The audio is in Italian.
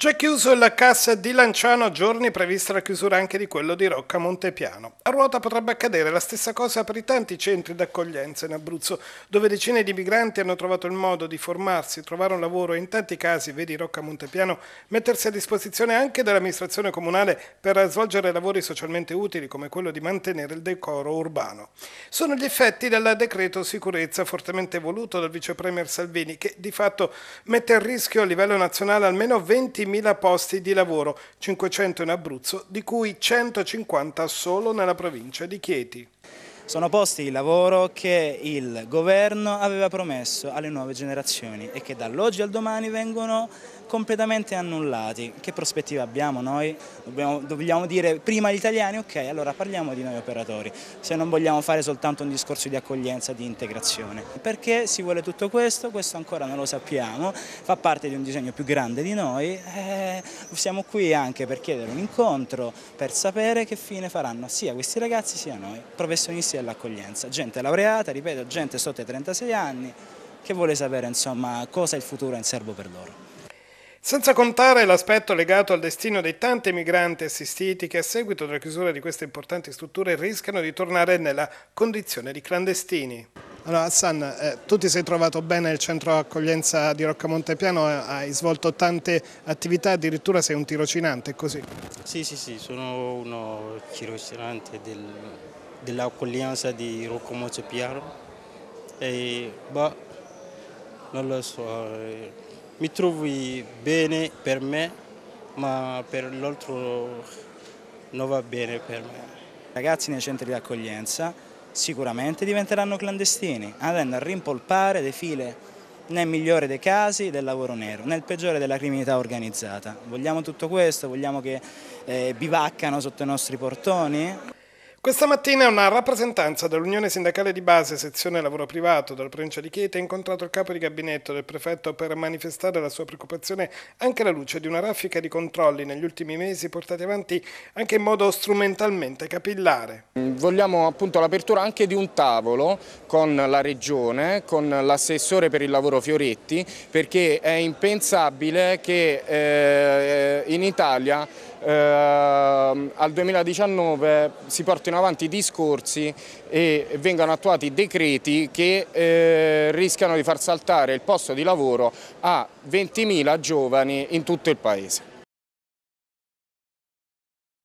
Già chiuso la cassa di Lanciano a giorni, prevista la chiusura anche di quello di Rocca Montepiano. A ruota potrebbe accadere la stessa cosa per i tanti centri d'accoglienza in Abruzzo, dove decine di migranti hanno trovato il modo di formarsi, trovare un lavoro e in tanti casi, vedi Rocca Montepiano, mettersi a disposizione anche dell'amministrazione comunale per svolgere lavori socialmente utili come quello di mantenere il decoro urbano. Sono gli effetti del decreto sicurezza fortemente voluto dal vicepremier Salvini, che di fatto mette a rischio a livello nazionale almeno 20 20.000 posti di lavoro, 500 in Abruzzo, di cui 150 solo nella provincia di Chieti. Sono posti di lavoro che il governo aveva promesso alle nuove generazioni e che dall'oggi al domani vengono completamente annullati. Che prospettiva abbiamo noi? Dobbiamo, dobbiamo dire prima gli italiani, ok, allora parliamo di noi operatori, se non vogliamo fare soltanto un discorso di accoglienza, di integrazione. Perché si vuole tutto questo? Questo ancora non lo sappiamo, fa parte di un disegno più grande di noi, eh, siamo qui anche per chiedere un incontro, per sapere che fine faranno sia questi ragazzi sia noi, professionisti rivolti all'accoglienza, gente laureata, ripeto, gente sotto i 36 anni che vuole sapere insomma cosa è il futuro in serbo per loro. Senza contare l'aspetto legato al destino dei tanti migranti assistiti che a seguito della chiusura di queste importanti strutture rischiano di tornare nella condizione di clandestini. Allora Hassan, eh, tu ti sei trovato bene nel centro accoglienza di Roccamonte Piano, eh, hai svolto tante attività, addirittura sei un tirocinante, è così? Sì, sì, sì, sono uno tirocinante del dell'accoglienza di Roccomocio Piaro e bah, non lo so, eh, mi trovo bene per me ma per l'altro non va bene per me. I Ragazzi nei centri di accoglienza sicuramente diventeranno clandestini, andando a rimpolpare le file nel migliore dei casi del lavoro nero, nel peggiore della criminalità organizzata. Vogliamo tutto questo? Vogliamo che eh, bivaccano sotto i nostri portoni? Questa mattina una rappresentanza dell'Unione Sindacale di Base, sezione lavoro privato della provincia di Chieti, ha incontrato il capo di gabinetto del prefetto per manifestare la sua preoccupazione anche alla luce di una raffica di controlli negli ultimi mesi portati avanti anche in modo strumentalmente capillare. Vogliamo appunto l'apertura anche di un tavolo con la Regione, con l'assessore per il lavoro Fioretti, perché è impensabile che eh, in Italia eh, al 2019 si portino avanti i discorsi e vengano attuati decreti che eh, rischiano di far saltare il posto di lavoro a 20.000 giovani in tutto il Paese.